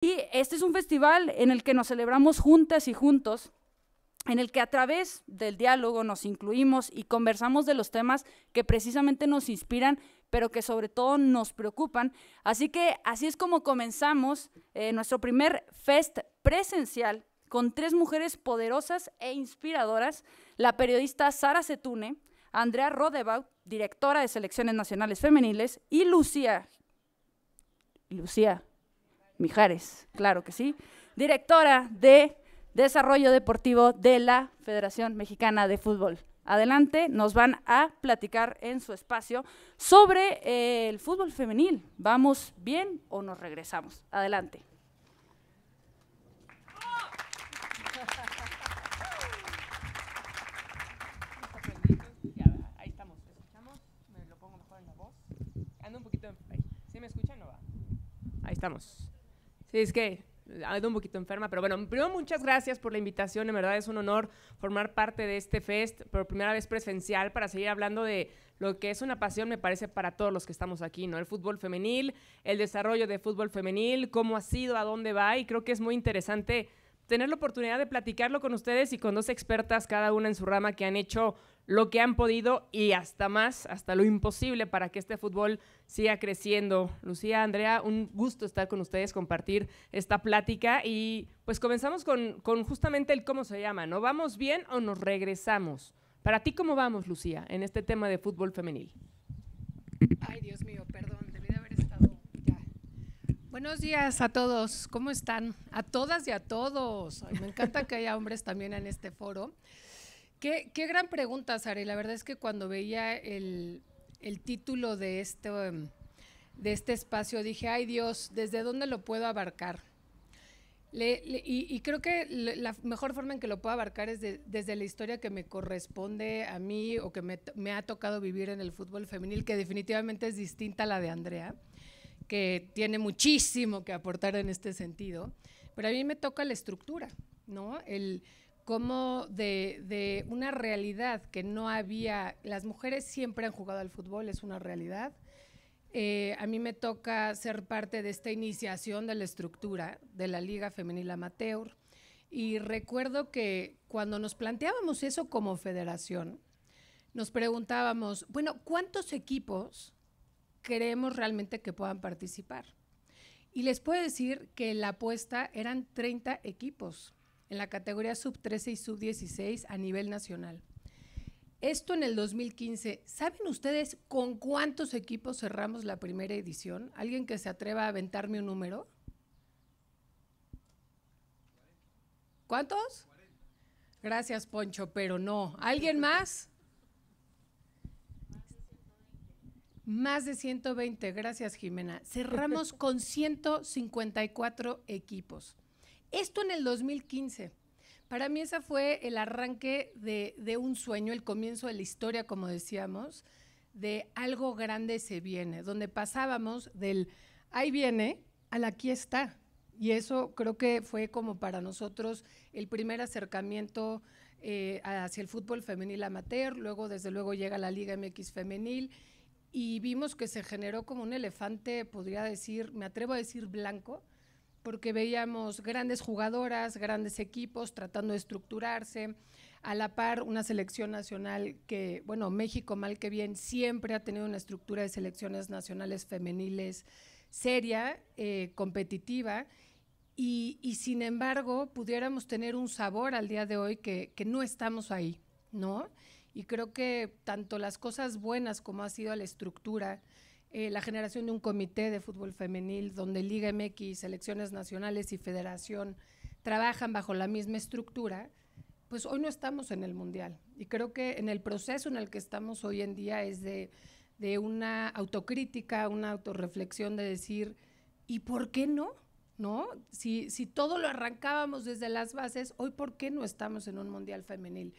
Y este es un festival en el que nos celebramos juntas y juntos, en el que a través del diálogo nos incluimos y conversamos de los temas que precisamente nos inspiran, pero que sobre todo nos preocupan. Así que así es como comenzamos eh, nuestro primer fest presencial con tres mujeres poderosas e inspiradoras, la periodista Sara Setune, Andrea Rodebaut, directora de selecciones nacionales femeniles, y Lucía, Lucía Mijares, claro que sí, directora de Desarrollo Deportivo de la Federación Mexicana de Fútbol. Adelante, nos van a platicar en su espacio sobre eh, el fútbol femenil. ¿Vamos bien o nos regresamos? Adelante. Ahí estamos. Sí, es que ando un poquito enferma, pero bueno, primero muchas gracias por la invitación, en verdad es un honor formar parte de este fest por primera vez presencial para seguir hablando de lo que es una pasión, me parece, para todos los que estamos aquí, ¿no? El fútbol femenil, el desarrollo de fútbol femenil, cómo ha sido, a dónde va, y creo que es muy interesante tener la oportunidad de platicarlo con ustedes y con dos expertas, cada una en su rama, que han hecho lo que han podido y hasta más, hasta lo imposible para que este fútbol siga creciendo. Lucía, Andrea, un gusto estar con ustedes, compartir esta plática y pues comenzamos con, justamente el cómo se llama, ¿no? ¿Vamos bien o nos regresamos? Para ti, ¿cómo vamos, Lucía, en este tema de fútbol femenil? Ay, Dios mío, Buenos días a todos, ¿cómo están? A todas y a todos. me encanta que haya hombres también en este foro. Qué, gran pregunta, Sara. la verdad es que cuando veía el, título de este, em, de este espacio dije, ay Dios, ¿desde dónde lo puedo abarcar? y, creo que la mejor forma en que lo puedo abarcar es desde la historia que me corresponde a mí o que me, ha tocado vivir en el fútbol femenil, que definitivamente es distinta a la de Andrea que tiene muchísimo que aportar en este sentido, pero a mí me toca la estructura, ¿no? El cómo de, una realidad que no había, las mujeres siempre han jugado al fútbol, es una realidad, eh, a mí me toca ser parte de esta iniciación de la estructura de la Liga Femenil Amateur. Y recuerdo que cuando nos planteábamos eso como federación, nos preguntábamos, bueno, ¿cuántos equipos creemos realmente que puedan participar. Y les puedo decir que la apuesta eran 30 equipos en la categoría sub 13 y sub 16 a nivel nacional. Esto en el 2015. ¿Saben ustedes con cuántos equipos cerramos la primera edición? ¿Alguien que se atreva a aventarme un número? ¿Cuántos? Gracias, Poncho, pero no. ¿Alguien más? Más de 120, gracias Jimena. Cerramos con 154 equipos. Esto en el 2015. Para mí ese fue el arranque de, un sueño, el comienzo de la historia, como decíamos, de algo grande se viene, donde pasábamos del ahí viene al aquí está. Y eso creo que fue como para nosotros el primer acercamiento eh, hacia el fútbol femenil amateur, luego desde luego llega la Liga MX femenil y vimos que se generó como un elefante, podría decir, me atrevo a decir blanco, porque veíamos grandes jugadoras, grandes equipos tratando de estructurarse, a la par una selección nacional que, bueno, México mal que bien siempre ha tenido una estructura de selecciones nacionales femeniles seria, eh, competitiva, y, sin embargo pudiéramos tener un sabor al día de hoy que, que no estamos ahí, ¿no? Y creo que tanto las cosas buenas como ha sido la estructura, eh, la generación de un comité de fútbol femenil donde Liga MX, selecciones nacionales y federación trabajan bajo la misma estructura, pues hoy no estamos en el Mundial. Y creo que en el proceso en el que estamos hoy en día es de, de una autocrítica, una autorreflexión de decir, ¿y por qué no? ¿No? Si, si todo lo arrancábamos desde las bases, hoy por qué no estamos en un Mundial femenil.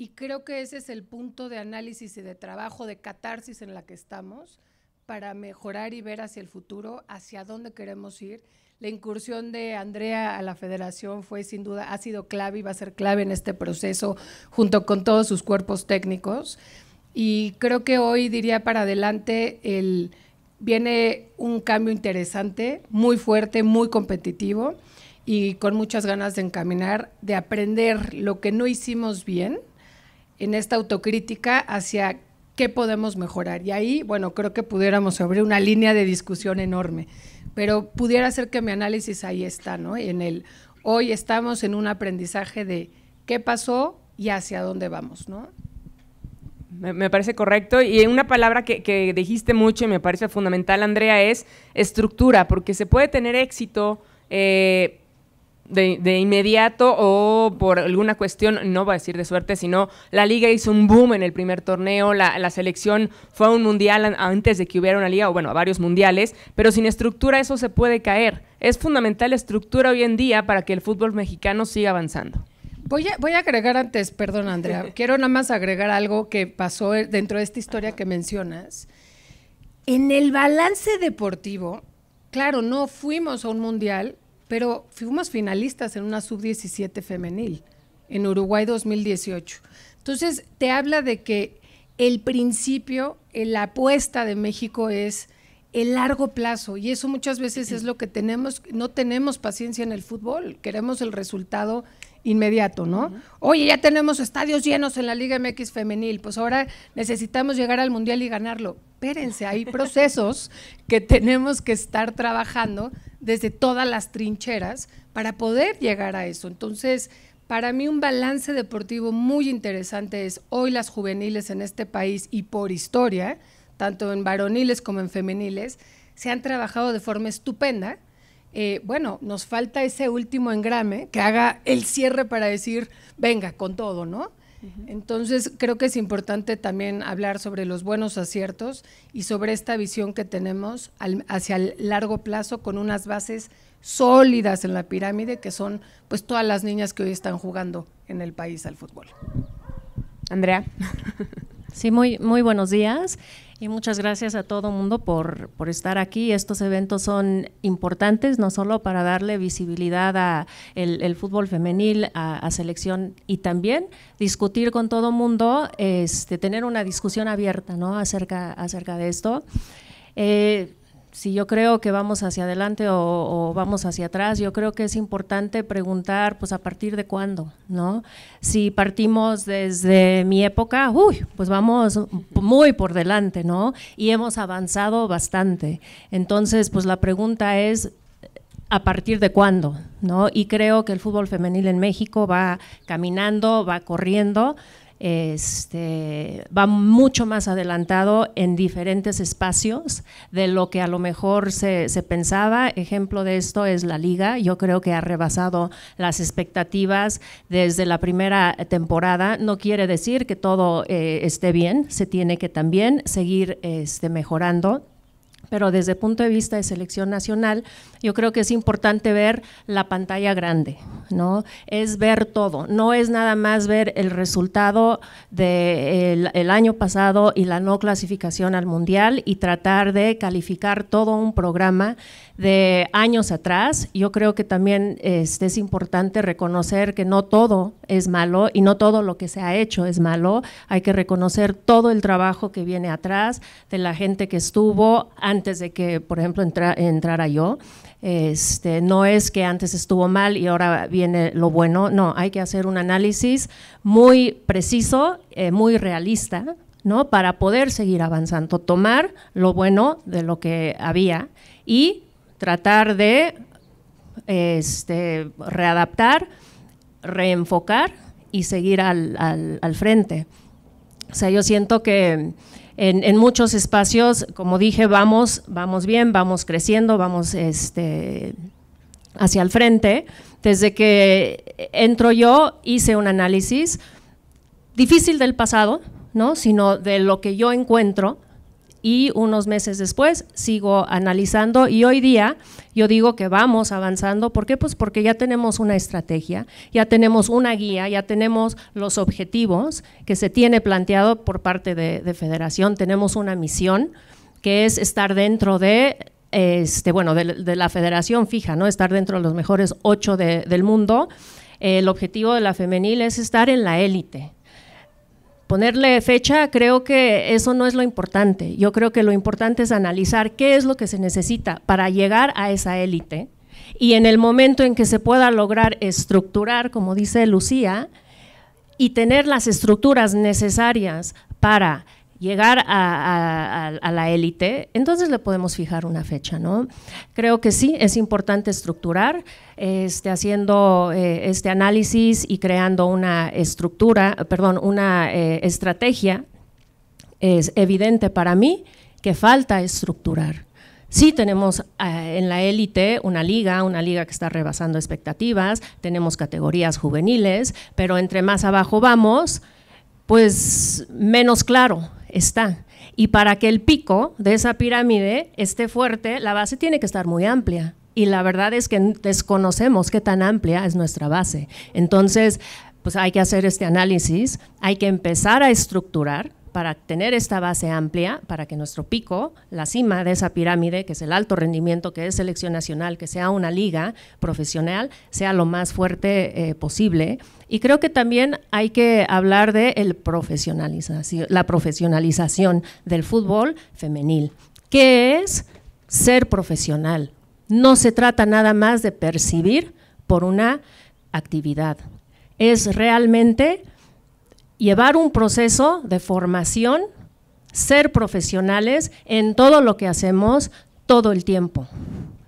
Y creo que ese es el punto de análisis y de trabajo, de catarsis en la que estamos, para mejorar y ver hacia el futuro, hacia dónde queremos ir. La incursión de Andrea a la federación fue sin duda, ha sido clave y va a ser clave en este proceso, junto con todos sus cuerpos técnicos. Y creo que hoy diría para adelante el, viene un cambio interesante, muy fuerte, muy competitivo y con muchas ganas de encaminar, de aprender lo que no hicimos bien en esta autocrítica hacia qué podemos mejorar. Y ahí, bueno, creo que pudiéramos abrir una línea de discusión enorme, pero pudiera ser que mi análisis ahí está, ¿no? En el hoy estamos en un aprendizaje de qué pasó y hacia dónde vamos, ¿no? Me, parece correcto. Y una palabra que, dijiste mucho y me parece fundamental, Andrea, es estructura, porque se puede tener éxito eh, de, inmediato o por alguna cuestión, no va a decir de suerte, sino la liga hizo un boom en el primer torneo, la, selección fue a un mundial antes de que hubiera una liga, o bueno, a varios mundiales, pero sin estructura eso se puede caer. Es fundamental la estructura hoy en día para que el fútbol mexicano siga avanzando. Voy a, voy a agregar antes, perdón Andrea, quiero nada más agregar algo que pasó dentro de esta historia que mencionas. En el balance deportivo, claro, no fuimos a un mundial, pero fuimos finalistas en una sub-17 femenil en Uruguay 2018. Entonces, te habla de que el principio, eh, la apuesta de México es el largo plazo y eso muchas veces es lo que tenemos, no tenemos paciencia en el fútbol, queremos el resultado inmediato, ¿no? Oye, ya tenemos estadios llenos en la Liga MX femenil, pues ahora necesitamos llegar al Mundial y ganarlo. Espérense, hay procesos que tenemos que estar trabajando desde todas las trincheras para poder llegar a eso. Entonces, para mí un balance deportivo muy interesante es hoy las juveniles en este país y por historia, tanto en varoniles como en femeniles, se han trabajado de forma estupenda eh, bueno, nos falta ese último engrame que haga el cierre para decir, venga, con todo, ¿no? Entonces, creo que es importante también hablar sobre los buenos aciertos y sobre esta visión que tenemos hacia el largo plazo con unas bases sólidas en la pirámide, que son pues todas las niñas que hoy están jugando en el país al fútbol. Andrea. Sí, muy, muy buenos días. Y muchas gracias a todo mundo por, por estar aquí. Estos eventos son importantes, no solo para darle visibilidad a el, fútbol femenil, a, selección, y también discutir con todo mundo, este, tener una discusión abierta ¿no? acerca, acerca de esto. Eh, si yo creo que vamos hacia adelante o, vamos hacia atrás, yo creo que es importante preguntar, pues a partir de cuándo, ¿no? Si partimos desde mi época, uy, pues vamos muy por delante, ¿no? Y hemos avanzado bastante. Entonces, pues la pregunta es, a partir de cuándo, ¿no? Y creo que el fútbol femenil en México va caminando, va corriendo, este, va mucho más adelantado en diferentes espacios de lo que a lo mejor se, pensaba. Ejemplo de esto es la liga. Yo creo que ha rebasado las expectativas desde la primera temporada. No quiere decir que todo eh, esté bien, se tiene que también seguir este, mejorando pero desde el punto de vista de selección nacional, yo creo que es importante ver la pantalla grande, ¿no? Es ver todo, no es nada más ver el resultado del de el año pasado y la no clasificación al Mundial y tratar de calificar todo un programa de años atrás. Yo creo que también este, es, importante reconocer que no todo es malo y no todo lo que se ha hecho es malo. Hay que reconocer todo el trabajo que viene atrás de la gente que estuvo antes de que, por ejemplo, entrara yo. Este, no es que antes estuvo mal y ahora viene lo bueno, no, hay que hacer un análisis muy preciso, eh, muy realista, ¿no? Para poder seguir avanzando, tomar lo bueno de lo que había y tratar de este, readaptar, reenfocar y seguir al, frente. O sea, yo siento que en, muchos espacios, como dije, vamos, vamos bien, vamos creciendo, vamos este, hacia el frente. Desde que entro yo, hice un análisis difícil del pasado, ¿no? sino de lo que yo encuentro y unos meses después sigo analizando y hoy día yo digo que vamos avanzando. ¿Por qué? Pues porque ya tenemos una estrategia, ya tenemos una guía, ya tenemos los objetivos que se tiene planteado por parte de, Federación, tenemos una misión que es estar dentro de este, bueno, de, la federación fija, ¿no? Estar dentro de los mejores ocho del mundo. el objetivo de la femenil es estar en la élite, ponerle fecha, creo que eso no es lo importante. Yo creo que lo importante es analizar qué es lo que se necesita para llegar a esa élite y en el momento en que se pueda lograr estructurar, como dice Lucía, y tener las estructuras necesarias para llegar a, la élite, entonces le podemos fijar una fecha, ¿no? Creo que sí, es importante estructurar, este, haciendo eh, este análisis y creando una estructura, perdón, una eh, estrategia, es evidente para mí que falta estructurar. Sí tenemos eh, en la élite una liga, una liga que está rebasando expectativas, tenemos categorías juveniles, pero entre más abajo vamos, pues menos claro está. Y para que el pico de esa pirámide esté fuerte, la base tiene que estar muy amplia. Y la verdad es que desconocemos qué tan amplia es nuestra base. Entonces, pues hay que hacer este análisis, hay que empezar a estructurar para tener esta base amplia, para que nuestro pico, la cima de esa pirámide, que es el alto rendimiento, que es selección nacional, que sea una liga profesional, sea lo más fuerte eh, posible y creo que también hay que hablar de la profesionalización del fútbol femenil, que es ser profesional. No se trata nada más de percibir por una actividad. Es realmente llevar un proceso de formación, ser profesionales en todo lo que hacemos todo el tiempo.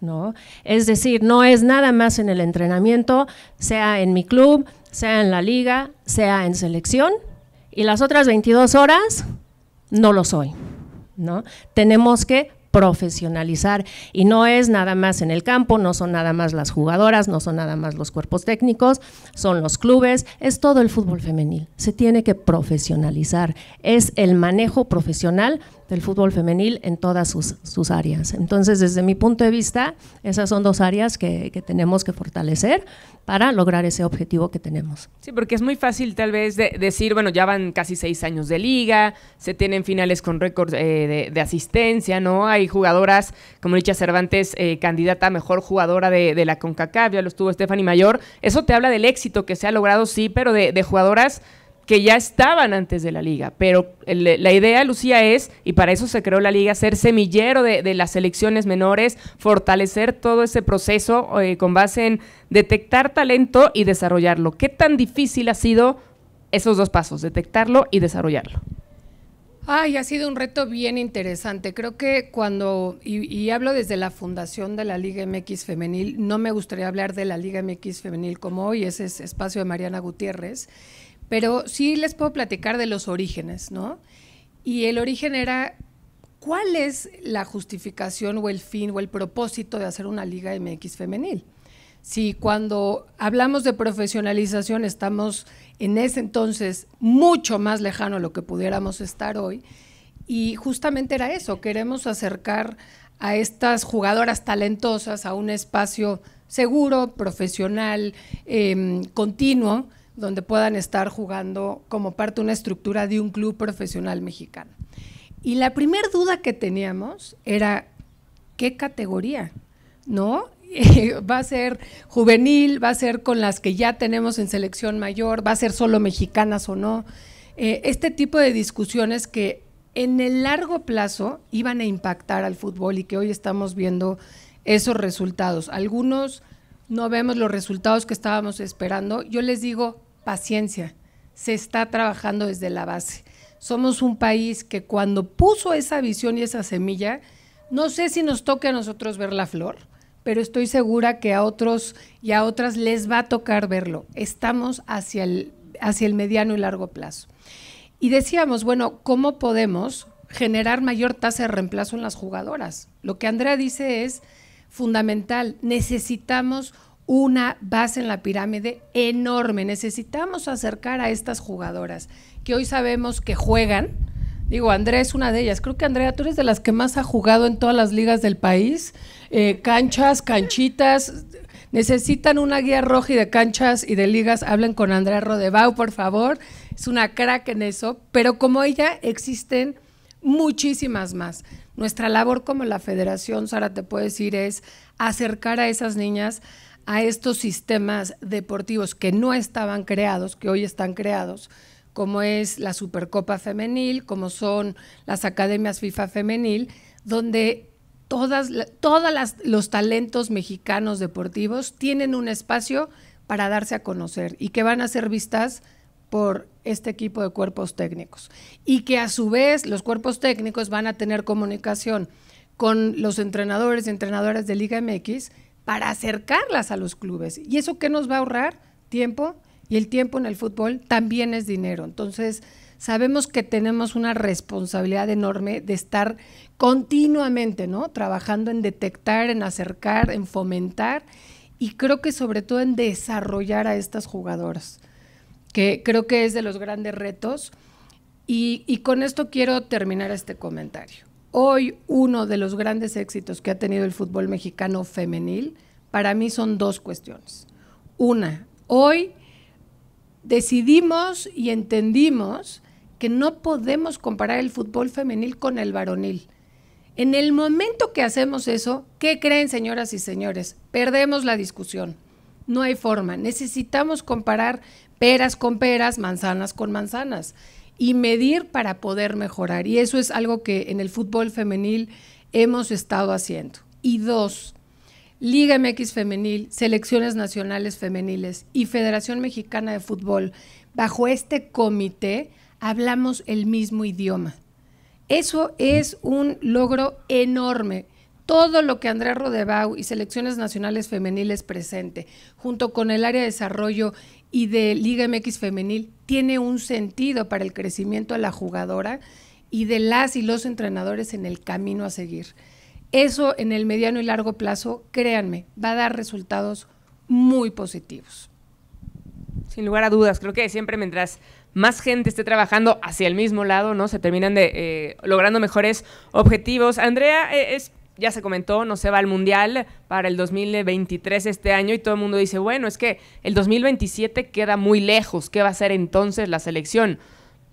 ¿no? Es decir, no es nada más en el entrenamiento, sea en mi club, sea en la liga, sea en selección, y las otras 22 horas no lo soy. ¿no? Tenemos que profesionalizar y no es nada más en el campo, no son nada más las jugadoras, no son nada más los cuerpos técnicos, son los clubes, es todo el fútbol femenil. Se tiene que profesionalizar, es el manejo profesional del fútbol femenil en todas sus, sus, áreas. Entonces, desde mi punto de vista, esas son dos áreas que, tenemos que fortalecer para lograr ese objetivo que tenemos. Sí, porque es muy fácil tal vez de, decir, bueno, ya van casi seis años de liga, se tienen finales con récord eh, de, asistencia, ¿no? Hay jugadoras, como dicha Cervantes, eh, candidata a mejor jugadora de, la CONCACAF, ya lo estuvo Stephanie Mayor. Eso te habla del éxito que se ha logrado, sí, pero de, de jugadoras que ya estaban antes de la liga. Pero la idea, Lucía, es, y para eso se creó la liga, ser semillero de, las selecciones menores, fortalecer todo ese proceso eh, con base en detectar talento y desarrollarlo. ¿Qué tan difícil ha sido esos dos pasos, detectarlo y desarrollarlo? Ay, ha sido un reto bien interesante. Creo que cuando, y, y, hablo desde la fundación de la Liga MX Femenil, no me gustaría hablar de la Liga MX Femenil como hoy, ese es espacio de Mariana Gutiérrez. Pero sí les puedo platicar de los orígenes, ¿no? Y el origen era, ¿cuál es la justificación o el fin o el propósito de hacer una Liga MX femenil? Si cuando hablamos de profesionalización estamos en ese entonces mucho más lejano a lo que pudiéramos estar hoy, y justamente era eso, queremos acercar a estas jugadoras talentosas a un espacio seguro, profesional, em, continuo, donde puedan estar jugando como parte de una estructura de un club profesional mexicano. Y la primera duda que teníamos era, ¿qué categoría? ¿No? va a ser juvenil, va a ser con las que ya tenemos en selección mayor, va a ser solo mexicanas o no. Eh, este tipo de discusiones que en el largo plazo iban a impactar al fútbol y que hoy estamos viendo esos resultados. Algunos no vemos los resultados que estábamos esperando. Yo les digo, paciencia, se está trabajando desde la base. Somos un país que cuando puso esa visión y esa semilla, no sé si nos toque a nosotros ver la flor, pero estoy segura que a otros y a otras les va a tocar verlo. Estamos hacia el, hacia el mediano y largo plazo. Y decíamos, bueno, ¿cómo podemos generar mayor tasa de reemplazo en las jugadoras? Lo que Andrea dice es fundamental. Necesitamos una base en la pirámide enorme. Necesitamos acercar a estas jugadoras que hoy sabemos que juegan. Digo, Andrea es una de ellas. Creo que Andrea, tú eres de las que más ha jugado en todas las ligas del país. Eh, canchas, canchitas. Necesitan una guía roja y de canchas y de ligas. Hablen con Andrea Rodebau, por favor. Es una crack en eso. Pero como ella, existen muchísimas más. Nuestra labor como la federación, Sara, te puedo decir, es acercar a esas niñas a estos sistemas deportivos que no estaban creados, que hoy están creados, como es la Supercopa Femenil, como son las academias FIFA Femenil, donde todos todas los talentos mexicanos deportivos tienen un espacio para darse a conocer y que van a ser vistas por este equipo de cuerpos técnicos y que a su vez los cuerpos técnicos van a tener comunicación con los entrenadores y entrenadoras de Liga MX para acercarlas a los clubes. ¿Y eso qué nos va a ahorrar? Tiempo. Y el tiempo en el fútbol también es dinero. Entonces, sabemos que tenemos una responsabilidad enorme de estar continuamente, ¿no? Trabajando en detectar, en acercar, en fomentar y creo que sobre todo en desarrollar a estas jugadoras, que creo que es de los grandes retos. y con esto quiero terminar este comentario. Hoy uno de los grandes éxitos que ha tenido el fútbol mexicano femenil, para mí son dos cuestiones. Una, hoy decidimos y entendimos que no podemos comparar el fútbol femenil con el varonil. En el momento que hacemos eso, ¿qué creen señoras y señores? Perdemos la discusión. No hay forma. Necesitamos comparar peras con peras, manzanas con manzanas y medir para poder mejorar. Y eso es algo que en el fútbol femenil hemos estado haciendo. Y dos, Liga MX femenil, selecciones nacionales femeniles y Federación Mexicana de Fútbol, bajo este comité hablamos el mismo idioma. Eso es un logro enorme todo lo que Andrés Rodebau y Selecciones Nacionales Femeniles presente, junto con el área de desarrollo y de Liga MX femenil tiene un sentido para el crecimiento de la jugadora y de las y los entrenadores en el camino a seguir. Eso en el mediano y largo plazo, créanme, va a dar resultados muy positivos. Sin lugar a dudas, creo que siempre mientras más gente esté trabajando hacia el mismo lado, ¿no? Se terminan de eh, logrando mejores objetivos. Andrea, eh, es ya se comentó, no se va al Mundial para el 2023 este año y todo el mundo dice, bueno, es que el 2027 queda muy lejos, ¿qué va a ser entonces la selección?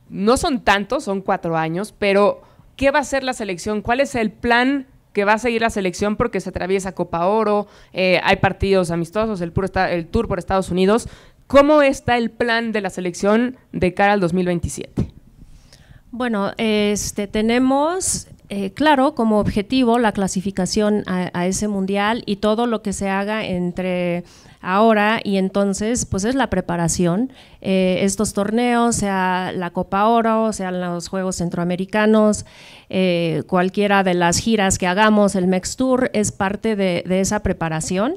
No son tantos, son cuatro años, pero ¿qué va a ser la selección? ¿Cuál es el plan que va a seguir la selección porque se atraviesa Copa Oro, eh, hay partidos amistosos, el, el tour por Estados Unidos? ¿Cómo está el plan de la selección de cara al 2027? Bueno, este, tenemos eh, claro como objetivo la clasificación a, ese mundial y todo lo que se haga entre ahora y entonces, pues es la preparación. Eh, estos torneos, sea la Copa Oro, sean los Juegos Centroamericanos, eh, cualquiera de las giras que hagamos, el MEX Tour, es parte de esa preparación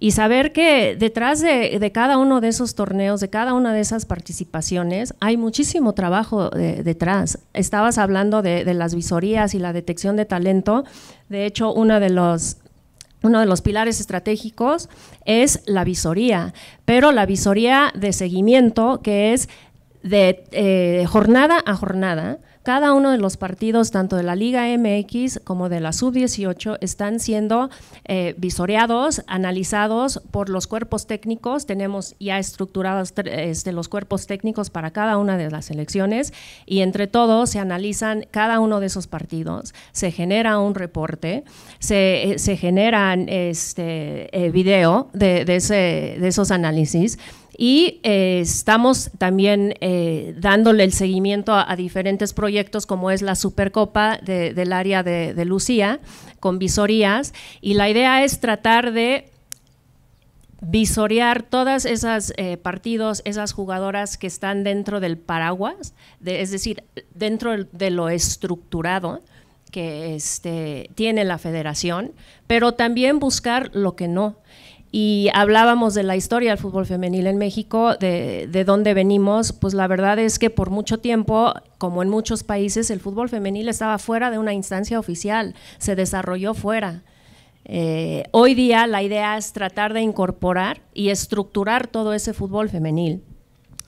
y saber que detrás de, cada uno de esos torneos, de cada una de esas participaciones, hay muchísimo trabajo eh, detrás. Estabas hablando de, las visorías y la detección de talento. De hecho, uno de los, uno de los pilares estratégicos es la visoría, pero la visoría de seguimiento, que es de eh, jornada a jornada, cada uno de los partidos, tanto de la Liga MX como de la Sub-18, están siendo eh, visoreados, analizados por los cuerpos técnicos. Tenemos ya estructurados este, los cuerpos técnicos para cada una de las elecciones y entre todos se analizan cada uno de esos partidos. Se genera un reporte, se, genera eh, generan este, eh, video ese, de esos análisis y eh, estamos también eh, dándole el seguimiento a, diferentes proyectos como es la Supercopa del área de, Lucía con visorías y la idea es tratar de visorear todas esas eh, partidos, esas jugadoras que están dentro del paraguas, es decir, dentro de lo estructurado que este, tiene la federación, pero también buscar lo que no y hablábamos de la historia del fútbol femenil en México, de, dónde venimos, pues la verdad es que por mucho tiempo, como en muchos países, el fútbol femenil estaba fuera de una instancia oficial, se desarrolló fuera. Eh, hoy día la idea es tratar de incorporar y estructurar todo ese fútbol femenil.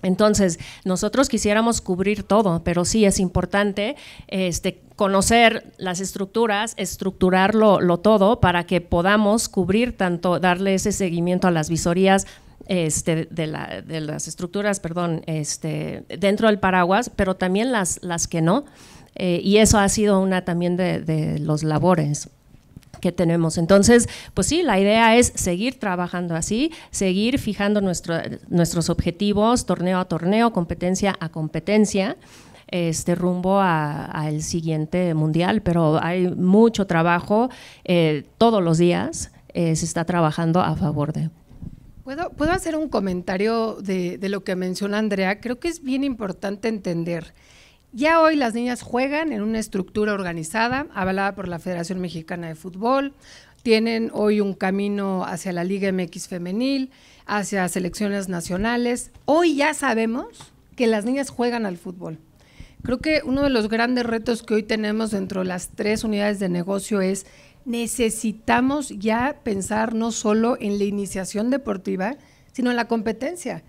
Entonces, nosotros quisiéramos cubrir todo, pero sí es importante este, conocer las estructuras, estructurarlo lo todo para que podamos cubrir tanto, darle ese seguimiento a las visorías este, de, las estructuras, perdón, este, dentro del paraguas, pero también las, las que no. Eh, y eso ha sido una también de, de los labores que tenemos. Entonces, pues sí, la idea es seguir trabajando así, seguir fijando nuestro, nuestros objetivos torneo a torneo, competencia a competencia este rumbo al siguiente mundial, pero hay mucho trabajo eh, todos los días, eh, se está trabajando a favor de. ¿Puedo, ¿Puedo hacer un comentario de, de, lo que menciona Andrea? Creo que es bien importante entender ya hoy las niñas juegan en una estructura organizada, avalada por la Federación Mexicana de Fútbol, tienen hoy un camino hacia la Liga MX femenil, hacia selecciones nacionales. Hoy ya sabemos que las niñas juegan al fútbol. Creo que uno de los grandes retos que hoy tenemos dentro de las tres unidades de negocio es necesitamos ya pensar no solo en la iniciación deportiva, sino en la competencia.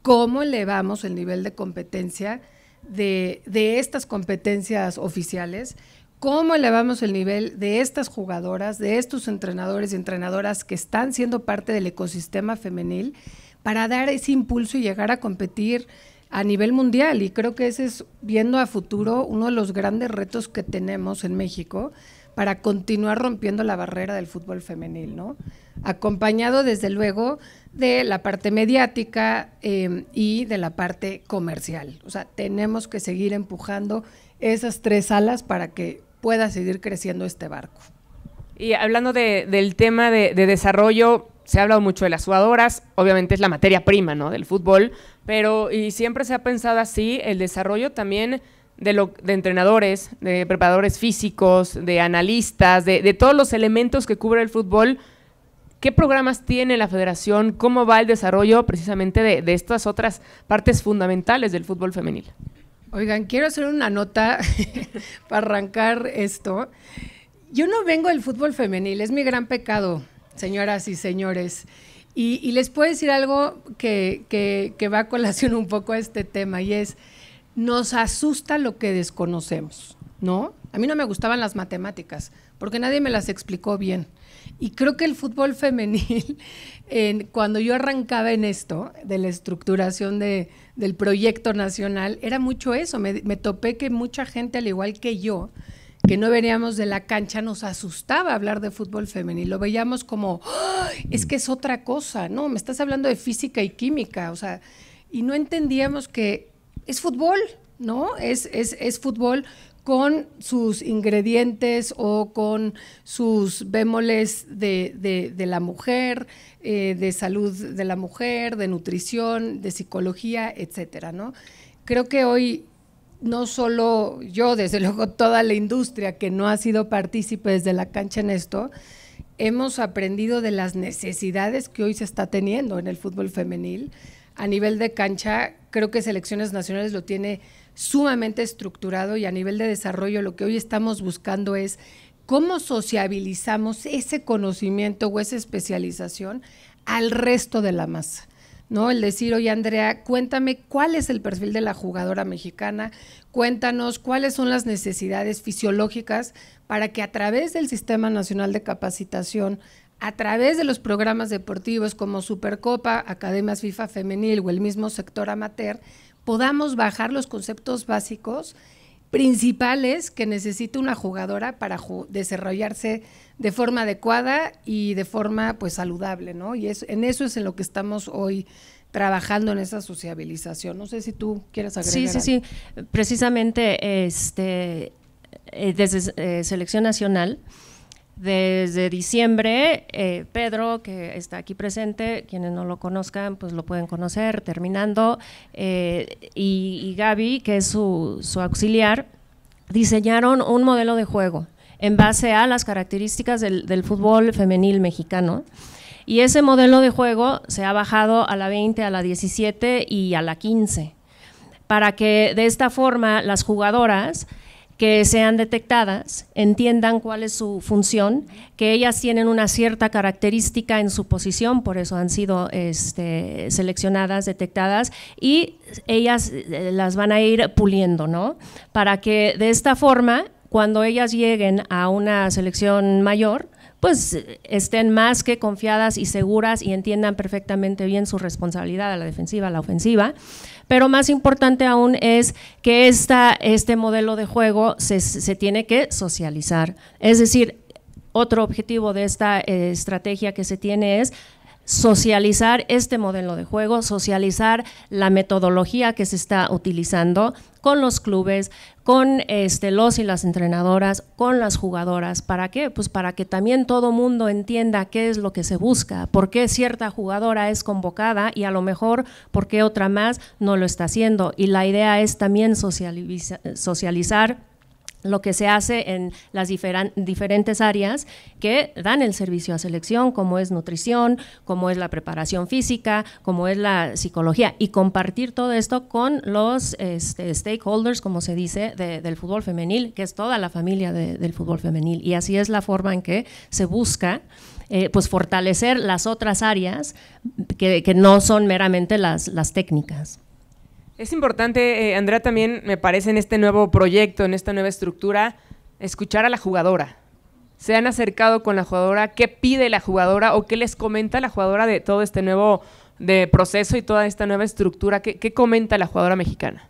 ¿Cómo elevamos el nivel de competencia? de, estas competencias oficiales, cómo elevamos el nivel de estas jugadoras, de estos entrenadores y entrenadoras que están siendo parte del ecosistema femenil para dar ese impulso y llegar a competir a nivel mundial. Y creo que ese es, viendo a futuro, uno de los grandes retos que tenemos en México, para continuar rompiendo la barrera del fútbol femenil, ¿no? Acompañado, desde luego, de la parte mediática em, y de la parte comercial. O sea, tenemos que seguir empujando esas tres alas para que pueda seguir creciendo este barco. Y hablando del tema de, desarrollo, se ha hablado mucho de las jugadoras, obviamente es la materia prima, ¿no? Del fútbol, pero y siempre se ha pensado así, el desarrollo también de, entrenadores, de preparadores físicos, de analistas, de, todos los elementos que cubre el fútbol, ¿Qué programas tiene la federación? ¿Cómo va el desarrollo precisamente de, estas otras partes fundamentales del fútbol femenil? Oigan, quiero hacer una nota para arrancar esto. Yo no vengo del fútbol femenil, es mi gran pecado, señoras y señores. Y, les puedo decir algo que, que va a colación un poco a este tema, y es, nos asusta lo que desconocemos, ¿no? A mí no me gustaban las matemáticas porque nadie me las explicó bien. Y creo que el fútbol femenil, cuando yo arrancaba en esto, de la estructuración de, del proyecto nacional, era mucho eso. Me, topé que mucha gente, al igual que yo, que no veníamos de la cancha, nos asustaba hablar de fútbol femenil. Lo veíamos como, es que es otra cosa, ¿no? Me estás hablando de física y química, o sea, y no entendíamos que es fútbol, ¿no? Es, fútbol con sus ingredientes o con sus bémoles de, la mujer, eh, de salud de la mujer, de nutrición, de psicología, etcétera, ¿no? Creo que hoy no solo yo, desde luego toda la industria que no ha sido partícipe desde la cancha en esto, hemos aprendido de las necesidades que hoy se está teniendo en el fútbol femenil a nivel de cancha, creo que Selecciones Nacionales lo tiene sumamente estructurado y a nivel de desarrollo lo que hoy estamos buscando es cómo sociabilizamos ese conocimiento o esa especialización al resto de la masa. ¿No? El decir, oye Andrea, cuéntame cuál es el perfil de la jugadora mexicana, cuéntanos cuáles son las necesidades fisiológicas para que a través del Sistema Nacional de Capacitación a través de los programas deportivos como Supercopa, Academias FIFA Femenil o el mismo sector amateur, podamos bajar los conceptos básicos principales que necesita una jugadora para desarrollarse de forma adecuada y de forma pues saludable, ¿no? Y es, en eso es en lo que estamos hoy trabajando en esa sociabilización. No sé si tú quieres agregar. Sí, sí, sí. Precisamente este eh, desde eh, selección nacional desde diciembre, eh, Pedro, que está aquí presente, quienes no lo conozcan, pues lo pueden conocer, terminando, eh, y, y, Gaby, que es su, su auxiliar, diseñaron un modelo de juego en base a las características del, del, fútbol femenil mexicano. Y ese modelo de juego se ha bajado a la 20, a la 17 y a la 15, para que de esta forma las jugadoras que sean detectadas, entiendan cuál es su función, que ellas tienen una cierta característica en su posición, por eso han sido este, seleccionadas, detectadas, y ellas eh, las van a ir puliendo, ¿no? Para que de esta forma, cuando ellas lleguen a una selección mayor, pues estén más que confiadas y seguras y entiendan perfectamente bien su responsabilidad a la defensiva, a la ofensiva pero más importante aún es que este modelo de juego se, tiene que socializar. Es decir, otro objetivo de esta eh, estrategia que se tiene es socializar este modelo de juego, socializar la metodología que se está utilizando con los clubes, con este, los y las entrenadoras, con las jugadoras. ¿Para qué? Pues para que también todo mundo entienda qué es lo que se busca, por qué cierta jugadora es convocada y a lo mejor por qué otra más no lo está haciendo. Y la idea es también socializar lo que se hace en las diferentes áreas que dan el servicio a selección, como es nutrición, como es la preparación física, como es la psicología, y compartir todo esto con los este, stakeholders, como se dice, del fútbol femenil, que es toda la familia del fútbol femenil. Y así es la forma en que se busca. Eh, pues fortalecer las otras áreas que, que no son meramente las, las técnicas. Es importante, eh, Andrea, también me parece en este nuevo proyecto, en esta nueva estructura, escuchar a la jugadora. ¿Se han acercado con la jugadora? ¿Qué pide la jugadora o qué les comenta la jugadora de todo este nuevo de proceso y toda esta nueva estructura? qué comenta la jugadora mexicana?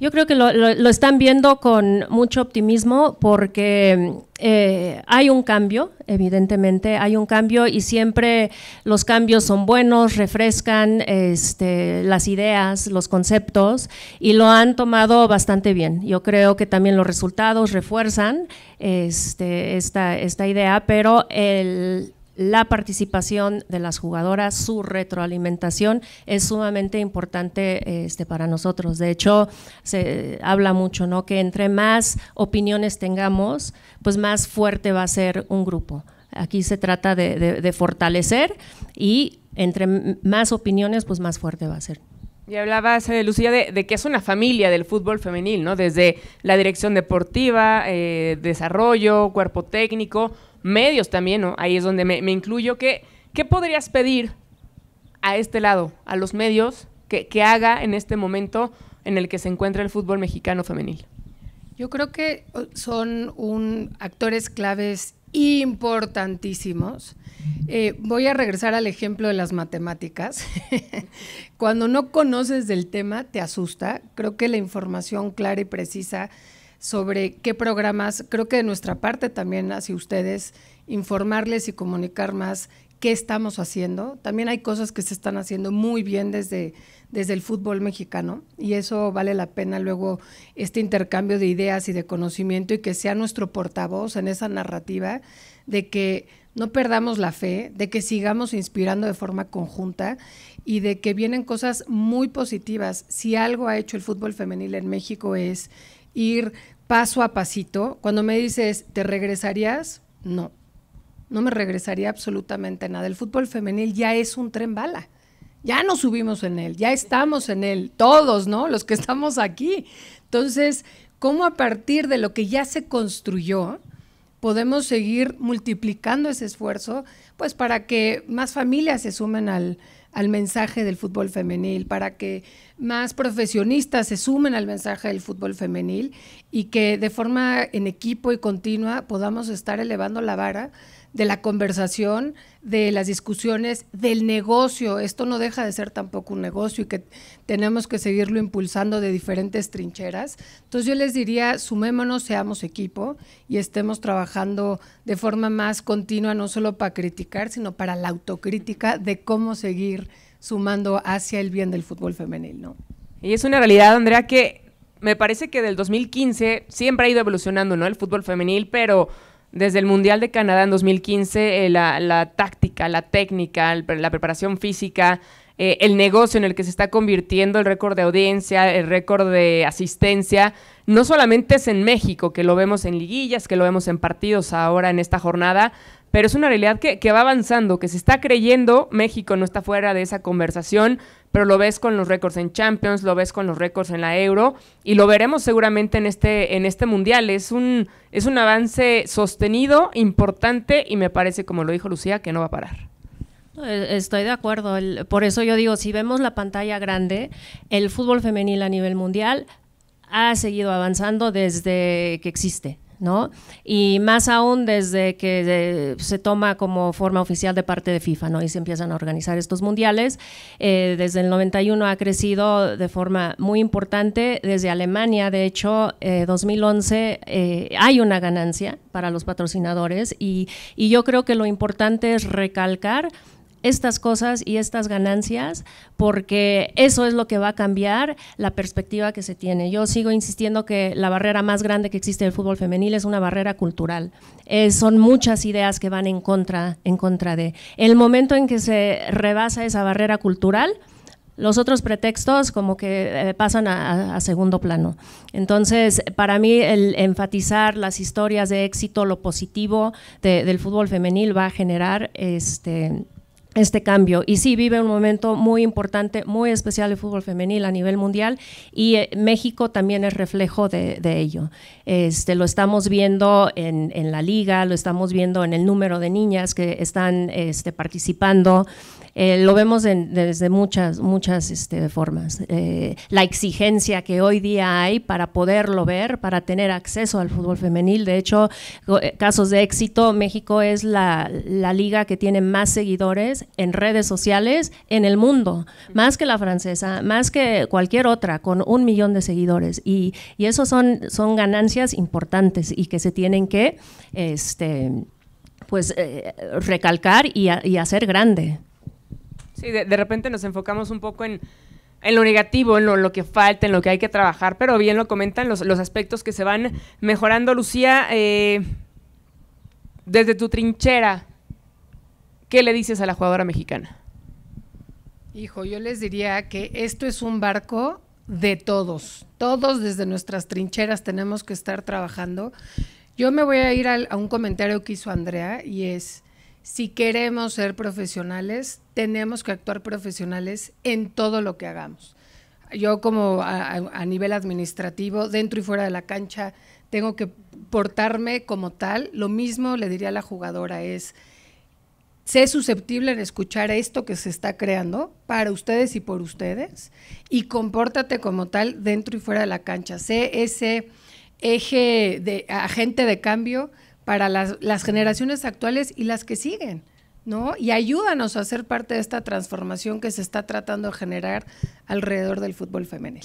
Yo creo que lo, están viendo con mucho optimismo porque eh, hay un cambio, evidentemente, hay un cambio y siempre los cambios son buenos, refrescan este, las ideas, los conceptos y lo han tomado bastante bien. Yo creo que también los resultados refuerzan este, esta, esta idea, pero el la participación de las jugadoras, su retroalimentación es sumamente importante este, para nosotros. De hecho, se habla mucho, ¿no? Que entre más opiniones tengamos, pues más fuerte va a ser un grupo. Aquí se trata de, fortalecer y entre más opiniones, pues más fuerte va a ser. Y hablabas, eh, Lucía, de, que es una familia del fútbol femenil, ¿no? Desde la dirección deportiva, eh, desarrollo, cuerpo técnico, medios también, Ahí es donde me, incluyo. ¿Qué, podrías pedir a este lado, a los medios, que, haga en este momento en el que se encuentra el fútbol mexicano femenil? Yo creo que son un, actores claves importantísimos. Eh, voy a regresar al ejemplo de las matemáticas. Cuando no conoces del tema, te asusta. Creo que la información clara y precisa sobre qué programas, creo que de nuestra parte también así ustedes, informarles y comunicar más qué estamos haciendo. También hay cosas que se están haciendo muy bien desde, desde el fútbol mexicano y eso vale la pena luego este intercambio de ideas y de conocimiento y que sea nuestro portavoz en esa narrativa de que no perdamos la fe, de que sigamos inspirando de forma conjunta y de que vienen cosas muy positivas. Si algo ha hecho el fútbol femenil en México es ir paso a pasito. Cuando me dices, ¿te regresarías? No, no me regresaría absolutamente nada. El fútbol femenil ya es un tren bala. Ya nos subimos en él, ya estamos en él, todos, ¿no? Los que estamos aquí. Entonces, ¿cómo a partir de lo que ya se construyó, podemos seguir multiplicando ese esfuerzo, pues para que más familias se sumen al, al mensaje del fútbol femenil, para que más profesionistas se sumen al mensaje del fútbol femenil y que de forma en equipo y continua podamos estar elevando la vara de la conversación, de las discusiones, del negocio. Esto no deja de ser tampoco un negocio y que tenemos que seguirlo impulsando de diferentes trincheras. Entonces yo les diría, sumémonos, seamos equipo y estemos trabajando de forma más continua, no solo para criticar, sino para la autocrítica de cómo seguir sumando hacia el bien del fútbol femenil, ¿no? Y es una realidad, Andrea, que me parece que del 2015 siempre ha ido evolucionando, ¿no? El fútbol femenil, pero desde el Mundial de Canadá en 2015, eh, la, la táctica, la técnica, la preparación física, eh, el negocio en el que se está convirtiendo, el récord de audiencia, el récord de asistencia, no solamente es en México, que lo vemos en liguillas, que lo vemos en partidos ahora en esta jornada, pero es una realidad que, va avanzando, que se está creyendo, México no está fuera de esa conversación, pero lo ves con los récords en Champions, lo ves con los récords en la Euro y lo veremos seguramente en este, en este Mundial. Es un, es un avance sostenido, importante y me parece, como lo dijo Lucía, que no va a parar. E, estoy de acuerdo. por eso yo digo, si vemos la pantalla grande, el fútbol femenil a nivel mundial ha seguido avanzando desde que existe. Y más aún desde que eh, se toma como forma oficial de parte de FIFA, ¿no? Y se empiezan a organizar estos mundiales. Eh, desde el 91 ha crecido de forma muy importante. Desde Alemania, de hecho, 2011 eh, hay una ganancia para los patrocinadores y, y yo creo que lo importante es recalcar estas cosas y estas ganancias, porque eso es lo que va a cambiar la perspectiva que se tiene. Yo sigo insistiendo que la barrera más grande que existe del fútbol femenil es una barrera cultural. Eh, son muchas ideas que van en contra, en contra de. El momento en que se rebasa esa barrera cultural, los otros pretextos como que eh, pasan a, segundo plano. Entonces, para mí el enfatizar las historias de éxito, lo positivo del fútbol femenil va a generar este este cambio. Y sí, vive un momento muy importante, muy especial el fútbol femenil a nivel mundial y eh, México también es reflejo de, ello. Este, lo estamos viendo en, la liga, lo estamos viendo en el número de niñas que están este, participando. Eh, lo vemos desde muchas, muchas este, formas. Eh, la exigencia que hoy día hay para poderlo ver, para tener acceso al fútbol femenil. De hecho, casos de éxito, México es la, la liga que tiene más seguidores en redes sociales en el mundo, más que la francesa, más que cualquier otra, con un millón de seguidores. Y, y eso son, son ganancias importantes y que se tienen que este, pues, eh, recalcar y, hacer grande. Sí, de, repente nos enfocamos un poco en en lo negativo, en lo, que falta, en lo que hay que trabajar, pero bien lo comentan los, aspectos que se van mejorando. Lucía, eh, desde tu trinchera, ¿Qué le dices a la jugadora mexicana? Hijo, yo les diría que esto es un barco de todos. Todos desde nuestras trincheras tenemos que estar trabajando. Yo me voy a ir a, un comentario que hizo Andrea y es, si queremos ser profesionales, tenemos que actuar profesionales en todo lo que hagamos. Yo como a nivel administrativo, dentro y fuera de la cancha, tengo que portarme como tal. Lo mismo le diría a la jugadora, es sé susceptible en escuchar esto que se está creando para ustedes y por ustedes y compórtate como tal dentro y fuera de la cancha. Sé ese eje de agente de cambio para las, las generaciones actuales y las que siguen, ¿no? Y ayúdanos a ser parte de esta transformación que se está tratando de generar alrededor del fútbol femenil.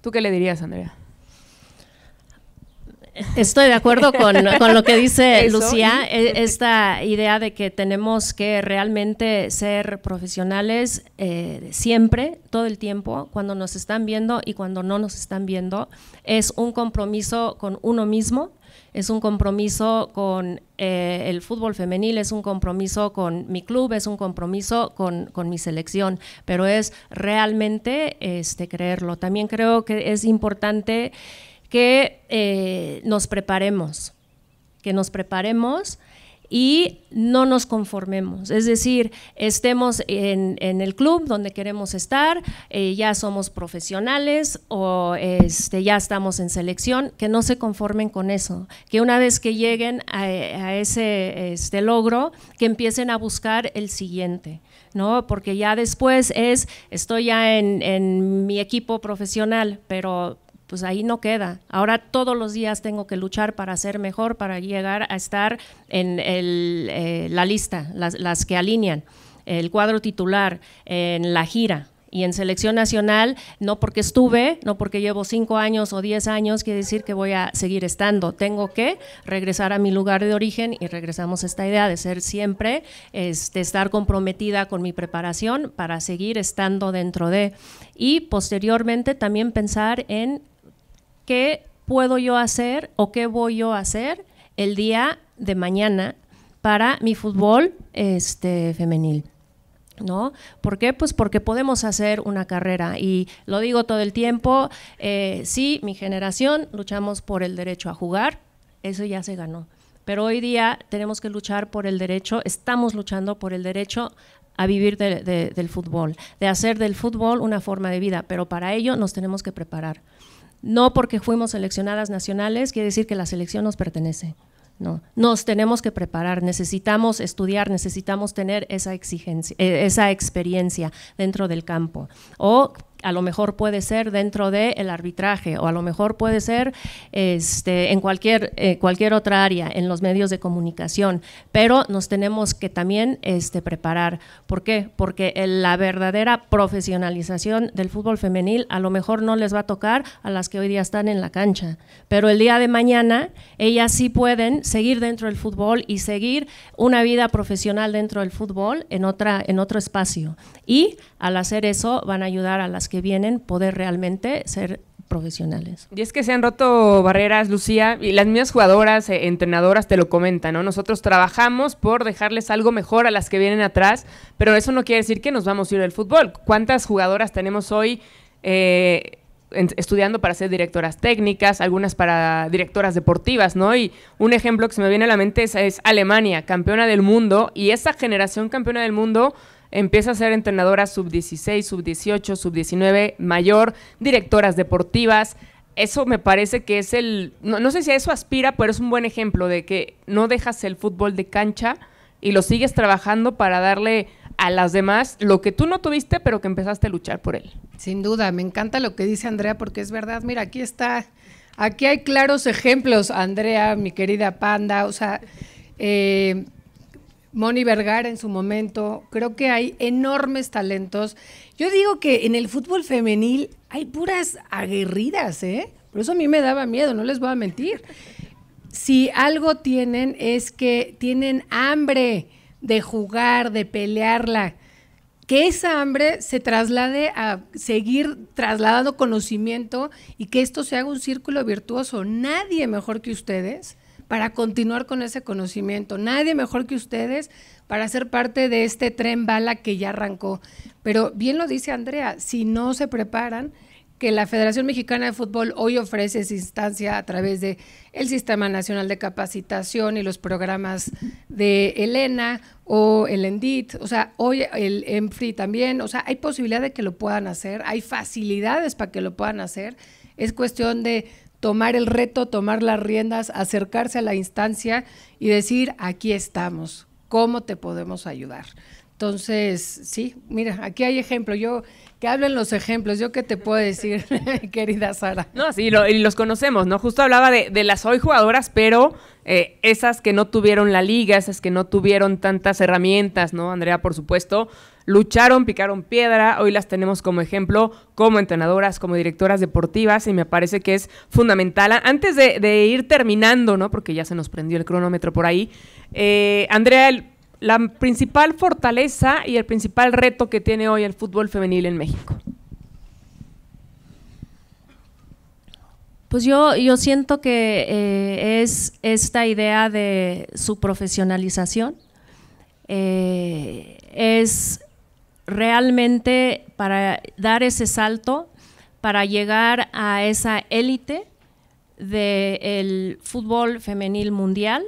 ¿Tú qué le dirías, Andrea? Estoy de acuerdo con, lo que dice Lucía, e, esta idea de que tenemos que realmente ser profesionales eh, siempre, todo el tiempo, cuando nos están viendo y cuando no nos están viendo. Es un compromiso con uno mismo, es un compromiso con eh, el fútbol femenil, es un compromiso con mi club, es un compromiso con, con, mi selección, pero es realmente este, creerlo. También creo que es importante que eh, nos preparemos, que nos preparemos y no nos conformemos. Es decir, estemos en, el club donde queremos estar, eh, ya somos profesionales o este, ya estamos en selección, que no se conformen con eso, que una vez que lleguen a, ese este, logro, que empiecen a buscar el siguiente. ¿no? Porque ya después es, estoy ya en, en mi equipo profesional, pero pues ahí no queda. Ahora todos los días tengo que luchar para ser mejor, para llegar a estar en eh, la lista, las, que alinean, el cuadro titular, en la gira, y en selección nacional, no porque estuve, no porque llevo cinco años o diez años, quiere decir que voy a seguir estando. Tengo que regresar a mi lugar de origen y regresamos a esta idea de ser siempre, de este, estar comprometida con mi preparación para seguir estando dentro de. Y posteriormente también pensar en qué puedo yo hacer o qué voy yo a hacer el día de mañana para mi fútbol este, femenil. ¿No? ¿Por qué? Pues porque podemos hacer una carrera y lo digo todo el tiempo, eh, sí, mi generación luchamos por el derecho a jugar, eso ya se ganó, pero hoy día tenemos que luchar por el derecho, estamos luchando por el derecho a vivir del fútbol, de hacer del fútbol una forma de vida, pero para ello nos tenemos que preparar no porque fuimos seleccionadas nacionales quiere decir que la selección nos pertenece. No, nos tenemos que preparar, necesitamos estudiar, necesitamos tener esa exigencia, eh, esa experiencia dentro del campo a lo mejor puede ser dentro del arbitraje o a lo mejor puede ser este, en cualquier, eh, cualquier otra área, en los medios de comunicación, pero nos tenemos que también este, preparar. ¿Por qué? Porque la verdadera profesionalización del fútbol femenil a lo mejor no les va a tocar a las que hoy día están en la cancha, pero el día de mañana ellas sí pueden seguir dentro del fútbol y seguir una vida profesional dentro del fútbol en, otra, en otro espacio. Y al hacer eso van a ayudar a las que vienen poder realmente ser profesionales. Y es que se han roto barreras, Lucía, y las mismas jugadoras, eh, entrenadoras te lo comentan, ¿no? Nosotros trabajamos por dejarles algo mejor a las que vienen atrás, pero eso no quiere decir que nos vamos a ir del fútbol. ¿Cuántas jugadoras tenemos hoy eh, estudiando para ser directoras técnicas, algunas para directoras deportivas, ¿no? Y un ejemplo que se me viene a la mente es Alemania, campeona del mundo, y esa generación campeona del mundo empieza a ser entrenadora sub-16, sub-18, sub-19, mayor, directoras deportivas. Eso me parece que es el, no, sé si a eso aspira, pero es un buen ejemplo de que no dejas el fútbol de cancha y lo sigues trabajando para darle a las demás lo que tú no tuviste, pero que empezaste a luchar por él. Sin duda, me encanta lo que dice Andrea porque es verdad. Mira, aquí está, aquí hay claros ejemplos, Andrea, mi querida Panda, o sea... Eh, Moni Vergara en su momento. Creo que hay enormes talentos. Yo digo que en el fútbol femenil hay puras aguerridas, ¿eh? Por eso a mí me daba miedo, no les voy a mentir. Si algo tienen es que tienen hambre de jugar, de pelearla. Que esa hambre se traslade a seguir trasladando conocimiento y que esto se haga un círculo virtuoso. Nadie mejor que ustedes para continuar con ese conocimiento. Nadie mejor que ustedes para ser parte de este tren bala que ya arrancó. Pero bien lo dice Andrea, si no se preparan, que la Federación Mexicana de Fútbol hoy ofrece esa instancia a través de el Sistema Nacional de Capacitación y los programas de Elena o el Endit, o sea, hoy el Enfri también, o sea, hay posibilidad de que lo puedan hacer, hay facilidades para que lo puedan hacer. Es cuestión de tomar el reto, tomar las riendas, acercarse a la instancia y decir, aquí estamos, ¿cómo te podemos ayudar? Entonces, sí, mira, aquí hay ejemplo. Yo, que hablen los ejemplos, yo qué te puedo decir, querida Sara. No, sí, y los conocemos, ¿no? Justo hablaba de, las hoy jugadoras, pero eh, esas que no tuvieron la liga, esas que no tuvieron tantas herramientas, ¿no? Andrea, por supuesto, lucharon, picaron piedra, hoy las tenemos como ejemplo, como entrenadoras, como directoras deportivas, y me parece que es fundamental. Antes de, ir terminando, ¿no? Porque ya se nos prendió el cronómetro por ahí, eh, Andrea, la principal fortaleza y el principal reto que tiene hoy el fútbol femenil en México. Pues yo, yo siento que eh, es esta idea de su profesionalización, eh, es realmente para dar ese salto, para llegar a esa élite del fútbol femenil mundial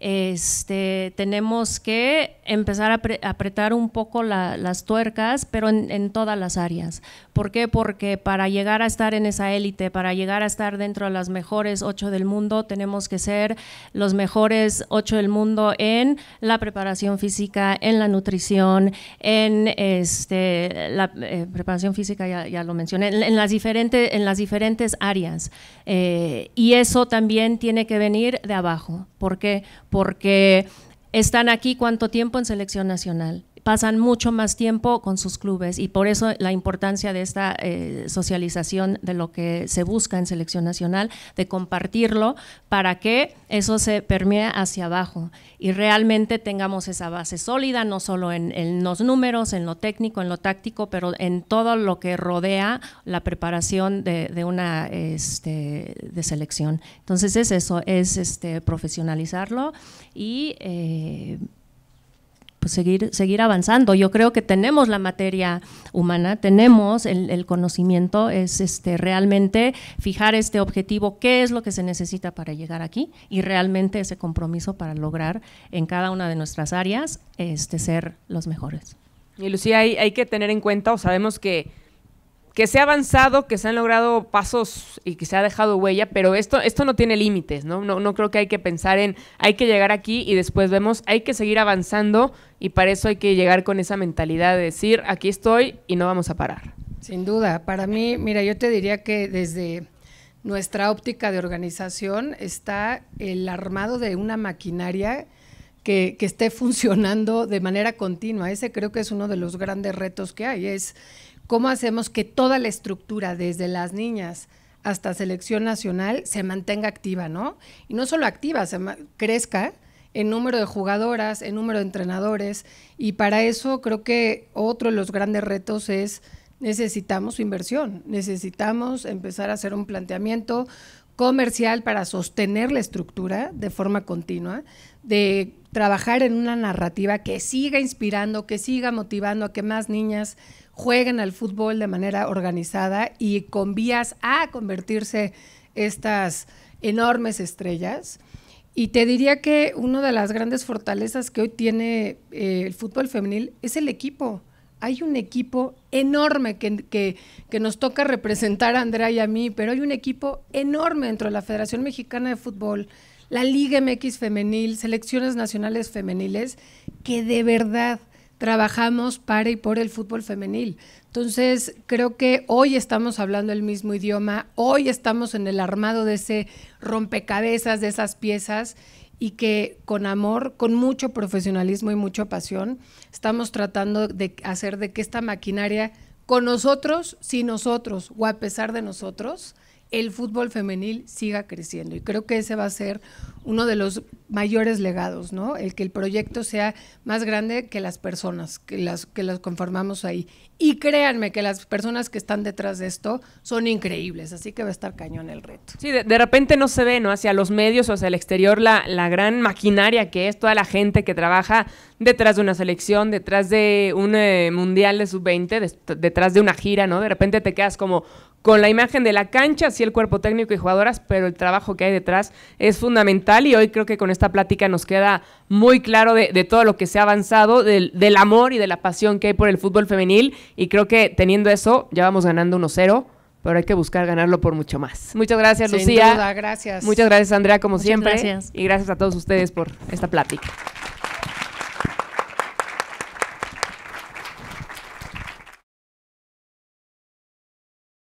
este, tenemos que empezar a apretar un poco las tuercas, pero en, todas las áreas. ¿Por qué? Porque para llegar a estar en esa élite, para llegar a estar dentro de las mejores ocho del mundo, tenemos que ser los mejores ocho del mundo en la preparación física, en la nutrición, en este, la eh, preparación física, ya, lo mencioné, en, las diferentes, en las diferentes áreas. Eh, y eso también tiene que venir de abajo. ¿Por qué? porque están aquí cuánto tiempo en selección nacional pasan mucho más tiempo con sus clubes y por eso la importancia de esta eh, socialización de lo que se busca en selección nacional, de compartirlo para que eso se permee hacia abajo y realmente tengamos esa base sólida, no solo en, los números, en lo técnico, en lo táctico, pero en todo lo que rodea la preparación de, una este, de selección. Entonces es eso, es este, profesionalizarlo y... Eh, pues seguir, seguir avanzando. Yo creo que tenemos la materia humana, tenemos el, conocimiento, es este, realmente fijar este objetivo, qué es lo que se necesita para llegar aquí y realmente ese compromiso para lograr en cada una de nuestras áreas este, ser los mejores. Y Lucía, hay que tener en cuenta, o sabemos que que se ha avanzado, que se han logrado pasos y que se ha dejado huella, pero esto, esto no tiene límites, ¿no? ¿no? No creo que hay que pensar en hay que llegar aquí y después vemos, hay que seguir avanzando y para eso hay que llegar con esa mentalidad de decir, aquí estoy y no vamos a parar. Sin duda, para mí, mira, yo te diría que desde nuestra óptica de organización está el armado de una maquinaria que, que esté funcionando de manera continua. Ese creo que es uno de los grandes retos que hay, es ¿Cómo hacemos que toda la estructura, desde las niñas hasta selección nacional, se mantenga activa, ¿no? Y no solo activa, se crezca en número de jugadoras, en número de entrenadores. Y para eso creo que otro de los grandes retos es necesitamos inversión, necesitamos empezar a hacer un planteamiento comercial para sostener la estructura de forma continua, de trabajar en una narrativa que siga inspirando, que siga motivando a que más niñas jueguen al fútbol de manera organizada y con vías a convertirse estas enormes estrellas. Y te diría que una de las grandes fortalezas que hoy tiene eh, el fútbol femenil es el equipo. Hay un equipo enorme que, que, que, nos toca representar a Andrea y a mí, pero hay un equipo enorme dentro de la Federación Mexicana de Fútbol, la Liga MX femenil, selecciones nacionales femeniles, que de verdad trabajamos para y por el fútbol femenil. Entonces, creo que hoy estamos hablando el mismo idioma, hoy estamos en el armado de ese rompecabezas, de esas piezas, y que con amor, con mucho profesionalismo y mucha pasión, estamos tratando de hacer de que esta maquinaria, con nosotros, sin nosotros o a pesar de nosotros, el fútbol femenil siga creciendo. Y creo que ese va a ser uno de los mayores legados, ¿no? El que el proyecto sea más grande que las personas que las, que conformamos ahí. Y créanme que las personas que están detrás de esto son increíbles, así que va a estar cañón el reto. Sí, de, repente no se ve, ¿no? Hacia los medios o hacia el exterior la, la gran maquinaria que es, toda la gente que trabaja detrás de una selección, detrás de un eh, mundial de sub-20, detrás de una gira, ¿no? De repente te quedas como, con la imagen de la cancha, sí el cuerpo técnico y jugadoras, pero el trabajo que hay detrás es fundamental y hoy creo que con esta plática nos queda muy claro de, todo lo que se ha avanzado, del, amor y de la pasión que hay por el fútbol femenil y creo que teniendo eso ya vamos ganando 1-0. Pero hay que buscar ganarlo por mucho más. Muchas gracias, Lucía. gracias. Muchas gracias, Andrea, como siempre. Gracias. Y gracias a todos ustedes por esta plática.